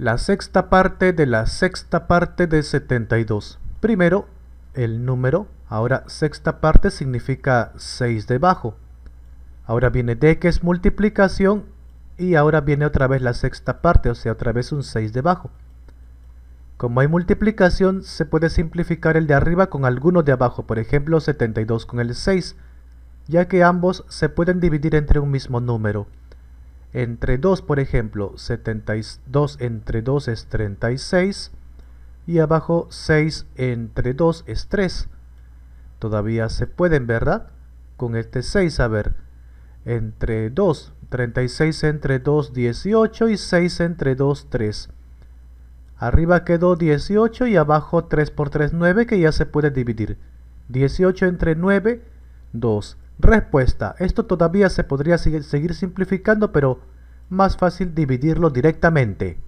La sexta parte de la sexta parte de 72. Primero, el número. Ahora, sexta parte significa 6 debajo. Ahora viene de que es multiplicación. Y ahora viene otra vez la sexta parte, o sea, otra vez un 6 debajo. Como hay multiplicación, se puede simplificar el de arriba con alguno de abajo, por ejemplo 72 con el 6, ya que ambos se pueden dividir entre un mismo número entre 2, por ejemplo, 72 entre 2 es 36 y abajo 6 entre 2 es 3. Todavía se pueden, ¿verdad? Con este 6, a ver, entre 2, 36 entre 2, 18 y 6 entre 2, 3. Arriba quedó 18 y abajo 3 por 3, 9 que ya se puede dividir. 18 entre 9, 2. Respuesta. Esto todavía se podría seguir simplificando, pero más fácil dividirlo directamente.